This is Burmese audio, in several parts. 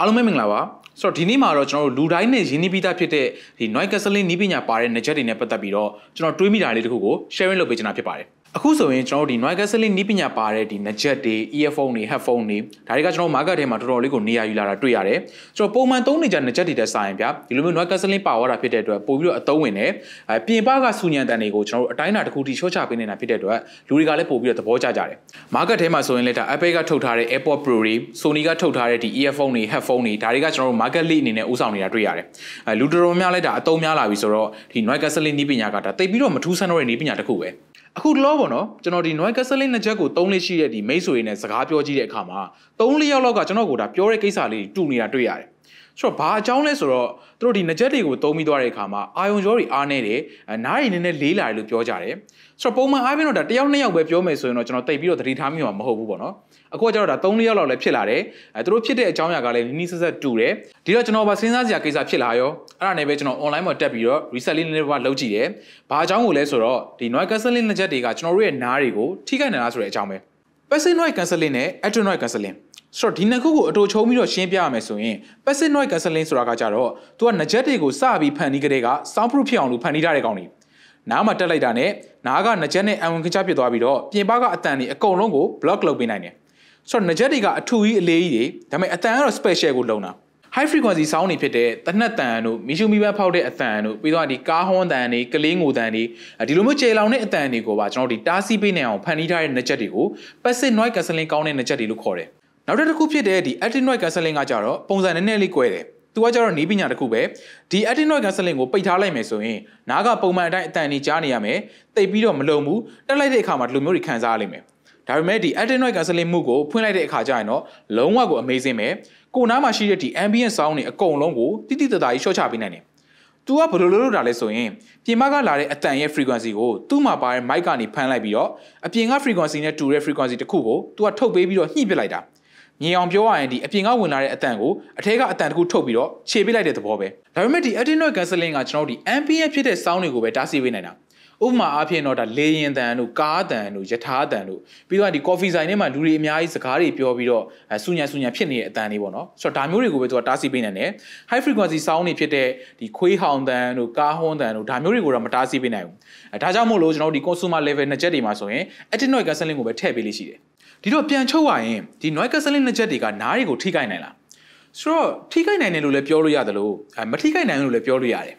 အားလုံးပဲမင်္ဂလာပါဆိုတော့ဒီနေ့မှာတော့ကျွန်တော်တို့လူတိုင်းနဲ့ရင်းနှီးပြီးသားဖြစ်တဲ့ဒီ noise cancelling နည်းပညာပါတဲ့ gadget တွေနဲ့ပတ်သက်ပြီးတော့ကျွန်တော်တွေးမိတာလေးတခုကို sharing လုပ်ပေးချင်တာဖြစ်ပါတယ်အခုဆိုရင်ကျွန်တော်တို့ဒီ noise cancelling နည်းပညာပါတဲ့ဒီ gadget တွေ earphone တွေ headphone တွေဒါတွေကကျွန်တော် market ထဲမှာတော်တော်လေးကိုနေရာယူလာတာတွေ့ရတယ်ကျွန်တော်ပုံမှန်သုံးနေကြ gadget တွေတက်ဆိုင်ဗျာဒီလိုမျိုး noise cancelling ပါသွားတာဖြစ်တဲ့အတွက်ပို့ပြီးတော့အသုံးဝင်တယ်ပြင်ပကစူညံတန်တွေကိုကျွန်တော်တို့အတိုင်းအတာတစ်ခုထိရှင်းချပေးနေတာဖြစ်တဲ့အတွက်လူတွေကလည်းပို့ပြီးတော့သဘောကျကြတယ် market ထဲမှာဆိုရင်လည်းဒါ Apple ကထုတ်ထားတဲ့ AirPod Pro တွေ Sony ကထုတ်ထားတဲ့ဒီ earphone တွေ headphone တွေဒါတွေကကျွန်တော်တို့ market lead အနေနဲ့ဦးဆောင်နေတာတွေ့ရတယ်လူတော်တော်များလည်းဒါအသုံးများလာပြီဆိုတော့ဒီ noise cancelling နည်းပညာကဒါတိတ်ပြီးတော့မထူးဆန်းတော့တဲ့နည်းပညာတစ်ခုပဲအခုလောပေါ့နော်ကျွန်တော်ဒီ noise cancelling နှစ်ချက်ကိုသုံးလေးရှိတဲ့ဒီမိတ်ဆွေတွေနဲ့စကားပြောကြည့်တဲ့အခါမှာသုံးလေးယောက်လောက်ကကျွန်တော်ကိုဒါပြောတဲ့ကိစ္စလေးတွေတူနေတာတွေ့ရတယ်ဆိုတော့ဘာအကြောင်းလဲဆိုတော့သူတို့ဒီနှကြက်တွေကိုသုံးပြီးသွားတဲ့အခါမှာအာယုံကြောတွေအားနေတယ်နားတွေနည်းနည်းလေးလာတယ်လို့ပြောကြတယ်ဆိုတော့ပုံမှန်အားဖြင့်တော့ဒါတယောက်နှစ်ယောက်ပဲပြောမယ်ဆိုရင်တော့ကျွန်တော်တိတ်ပြီးတော့သတိထားမိမှာမဟုတ်ဘူးပေါ့နော်အခုကကျတော့ဒါ3-4ယောက်လောက်လည်းဖြစ်လာတယ်အဲသူတို့ဖြစ်တဲ့အကြောင်းအရာကလည်းနီးနီးဆက်ဆက်တူတယ်ဒီတော့ကျွန်တော်ပါစဉ်းစားစရာကိစ္စဖြစ်လာရောအဲ့ဒါနဲ့ပဲကျွန်တော် online မှာတက်ပြီးတော့ reset လေးနည်းနည်းပါလုပ်ကြည့်တယ်ဘာအကြောင်းကိုလဲဆိုတော့ဒီ noise cancelling နှကြက်တွေကကျွန်တော်တို့ရဲ့နားတွေကိုထိခိုက်နေလားဆိုတဲ့အကြောင်းပဲ passive noise cancelling နဲ့ active noise cancelling ဆိုတော့ဒီနှစ်ခုကိုအတူချုံပြီးတော့ရှင်းပြရမယ်ဆိုရင် passive noise cancelling ဆိုတာကကြတော့သူကနဂျက်တွေကိုစပြီးဖန်တီးကြတဲ့က soundproof ဖြစ်အောင်လို့ဖန်တီးထားတဲ့ကောင်တွေနားမှာတက်လိုက်တာနဲ့နားကနဂျက်နဲ့အံဝင်ခကြပြစ်သွားပြီးတော့ပြင်ပကအတန်တွေအကုန်လုံးကို block လုပ်ပေးနိုင်တယ်ဆိုတော့နဂျက်တွေကအထူကြီးအလေးကြီးတွေဒါပေမဲ့အတန်ကတော့ special ကိုလုံတာ high frequency sound တွေဖြစ်တဲ့တနက်တန်တို့မီရှူမီပန်းဖောက်တဲ့အတန်တို့ပြီးတော့ဒီကားဟွန်းတန်တွေကလေးငိုတန်တွေဒီလိုမျိုးကြေလောင်တဲ့အတန်တွေကိုပါကျွန်တော်တို့ဒီတားဆီးပေးနိုင်အောင်ဖန်တီးထားတဲ့နဂျက်တွေကို passive noise cancelling ကောင်းတဲ့နဂျက်တွေလို့ခေါ်တယ်နောက်တစ်ခုဖြစ်တဲ့ဒီ attenoid cancelling ကကြတော့ပုံစံနည်းနည်းလေးကွဲတယ်သူကကြတော့နီးပညာတစ်ခုပဲဒီ attenoid cancelling ကိုပိတ်ထားလိုက်မယ်ဆိုရင်နားကပုံမှန်အတိုင်းအတန်နေကြားနေရမယ်တိတ်ပြီးတော့မလုံဘူးတက်လိုက်တဲ့အခါမှာဒီလိုမျိုးတွေခံစားရလိမ့်မယ်ဒါပေမဲ့ဒီ attenoid cancelling မှုကိုဖွင့်လိုက်တဲ့အခါကျရင်တော့လုံးဝကို amazing ပဲကိုနားမှာရှိတဲ့ဒီ ambient sound တွေအကုန်လုံးကိုတိတိတသားကြီးရှော့ချပေးနိုင်တယ်။ तू ကဘယ်လိုလုပ်လို့တာလဲဆိုရင်ပြင်မကလာတဲ့အတန်ရဲ့ frequency ကိုသူ့မှာပါတဲ့ mic ကနေဖမ်းလိုက်ပြီးတော့အပြင်က frequency နဲ့တူတဲ့ frequency တစ်ခုကို तू ကထုတ်ပေးပြီးတော့ညှိပစ်လိုက်တာ။မြင်အောင်ပြောရရင်ဒီအပြင်ကဝင်လာတဲ့အတန်ကိုအထက်ကအတန်တစ်ခုထုတ်ပြီးတော့ခြေပစ်လိုက်တဲ့သဘောပဲဒါပေမဲ့ဒီ adenoid cancelling ကကျွန်တော်တို့ဒီ ambient ဖြစ်တဲ့ sound တွေကိုပဲတားဆီးပေးနိုင်တာဥပမာအားဖြင့်တော့ဒါလေရင်တန်တို့ကားတန်တို့ယထာတန်တို့ပြီးတော့ဒီ coffee ဆိုင်ထဲမှာလူတွေအများကြီးစကားတွေပြောပြီးတော့ဆူညာဆူညာဖြစ်နေတဲ့အတန်လေးပေါ့နော်ဆိုတော့ဒါမျိုးတွေကိုပဲသူကတားဆီးပေးနိုင်တယ် high frequency sound တွေဖြစ်တဲ့ဒီခွေးဟောင်တန်တို့ကားဟွန်းတန်တို့ဒါမျိုးတွေကိုတော့မတားဆီးပေးနိုင်ဘူးဒါကြောင့်မို့လို့ကျွန်တော်တို့ဒီ consumer level နှစ်ချက်တွေမှာဆိုရင် attention cancelling ကိုပဲထည့်ပေးလေးရှိတယ်ဒီတော့ပြန်ချုပ်ရရင်ဒီ noise cancelling နှစ်ချက်တွေကနားတွေကိုထိခိုက်နိုင်လားဆိုတော့ထိခိုက်နိုင်တယ်လို့လည်းပြောလို့ရတယ်လို့မထိခိုက်နိုင်ဘူးလို့လည်းပြောလို့ရတယ်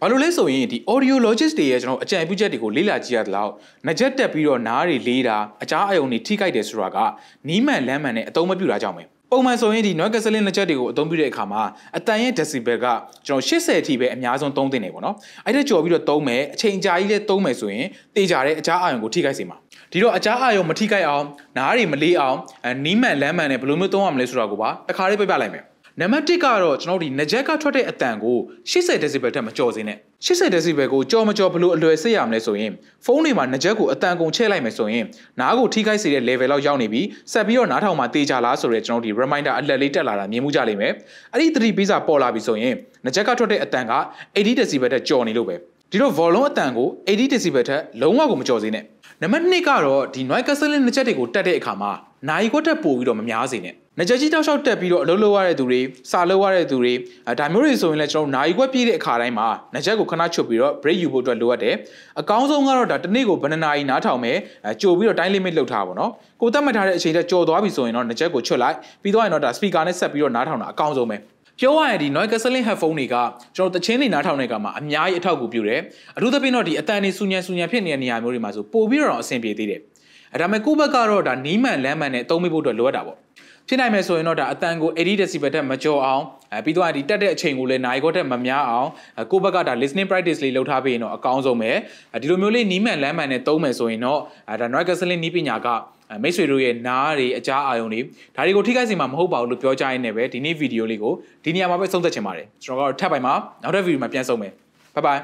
ဘာလို့လဲဆိုရင်ဒီ audiologist တွေရဲ့ကျွန်တော်အကြံပြုချက်တွေကိုလေ့လာကြည့်ရတဲ့လောက်နှချက်တက်ပြီးတော့နားတွေလေးတာအကြားအယုံတွေထိခိုက်တယ်ဆိုတာကနီးမှန်လမ်းမှန်နဲ့အသုံးမပြူတာကြောင့်ပဲ။ပုံမှန်ဆိုရင်ဒီ noise cancelling လက်ချက်တွေကိုအသုံးပြုတဲ့အခါမှာအတန်ရဲ့ decibel ကကျွန်တော်80အထိပဲအများဆုံးသုံးသင့်နေပေါ့နော်အဲ့ဒါကြော်ပြီးတော့သုံးမယ်အချိန်ကြာကြီးလဲသုံးမယ်ဆိုရင်တေချာတဲ့အကြားအာရုံကိုထိခိုက်စေမှာဒီတော့အကြားအာရုံမထိခိုက်အောင်နားတွေမလေးအောင်နီးမှန်လမ်းမှန်နဲ့ဘယ်လိုမျိုးသုံးရမလဲဆိုတာကိုပါတစ်ခါလေးပြပြလိုက်မယ်နံပါတ်1ကတော့ကျွန်တော်တို့ဒီနဂျက်ကထွက်တဲ့အတန်ကို80 decibel ထက်မကျော်စေနဲ့80 decibel ကိုကြော်မကြော်ဘလို့အလွယ်စစ်ရမလဲဆိုရင်ဖုန်းတွေမှာနှကြက်ကိုအတန်ကုန်ချဲ့လိုက်မယ်ဆိုရင်နားကိုထိခိုက်စေတဲ့ level လောက်ရောက်နေပြီးဆက်ပြီးတော့နားထောင်မှာတေးကြလားဆိုတော့ကျွန်တော်ဒီ reminder အလက်လေးတက်လာတာမြင်မှုကြလိမ့်မယ်အဲ့ဒီသတိပေးစာပေါ်လာပြီဆိုရင်နှကြက်ကထွက်တဲ့အတန်က80 decibel ထက်ကျော်နေလို့ပဲဒီတော့ volume အတန်ကို80 decibel ထက်လုံးဝကိုမကျော်စေနဲ့နံပါတ်2ကတော့ဒီ noise cancelling နှကြက်တွေကိုတက်တဲ့အခါမှာနာရီခွက်တက်ပို့ပြီးတော့မများစေနဲ့။နေကြကြီးတောက်လျှောက်တက်ပြီးတော့အလုပ်လုပ်ရတဲ့သူတွေစာလုပ်ရတဲ့သူတွေဒါမျိုးတွေဆိုရင်လည်းကျွန်တော်နိုင်ခွက်ပြည့်တဲ့အခါတိုင်းမှာနေကြကိုခဏချုပ်ပြီးတော့ break ယူဖို့အတွက်လိုအပ်တယ်။အကောင်းဆုံးကတော့ဒါတစ်နေ့ကိုဘယ်နှနာရီနားထောင်မယ်ကြိုပြီးတော့ time limit လောက်ထားပါတော့။ကိုသတ်မှတ်ထားတဲ့အချိန်တက်ကြော်သွားပြီဆိုရင်တော့နေကြကိုချွတ်လိုက်ပြီးတော့ရင်တော့ဒါ speaker နဲ့ဆက်ပြီးတော့နားထောင်တာအကောင်းဆုံးပဲ။ပြောရရင်ဒီ noise cancelling headphone တွေကကျွန်တော်တချင်းတွေနားထောင်တဲ့ကမှာအများကြီးအထောက်အကူပြုတယ်။အထူးသဖြင့်တော့ဒီအတန်တွေဆူညံဆူညံဖြစ်နေတဲ့နေရာမျိုးတွေမှာဆိုပို့ပြီးတော့အဆင်ပြေသေးတယ်။အဲဒါမဲ့ကိုယ့်ဘက်ကတော့ဒါနီးမှန်လမ်းမှန်နဲ့အသုံးပြဖို့အတွက်လိုအပ်တာပေါ့။ဖြစ်နိုင်မယ်ဆိုရင်တော့ဒါအတန်ကို80 decibel တက်မကျော်အောင်ပြီးတော့ဒီတက်တဲ့အချိန်ကိုလည်းနိုင်ခွက်တက်မများအောင်ကိုယ့်ဘက်ကဒါ listening practice လေးလုပ်ထားပေးရင်တော့အကောင်းဆုံးပဲဒီလိုမျိုးလေးနီးမှန်လမ်းမှန်နဲ့သုံးမယ်ဆိုရင်တော့ဒါ noise cancelling နီးပညာကမိတ်ဆွေတို့ရဲ့နားတွေအကြားအာရုံတွေဒါတွေကိုထိခိုက်စေမှာမဟုတ်ပါဘူးလို့ပြောကြရင်းနဲ့ပဲဒီနေ့ဗီဒီယိုလေးကိုဒီနေရာမှာပဲဆုံးသက်ချင်ပါတယ်ကျွန်တော်ကတော့ထပ်ပိုင်းမှာနောက်တဲ့ဗီဒီယိုမှာပြန်ဆုံမယ်ဘိုင်ဘိုင်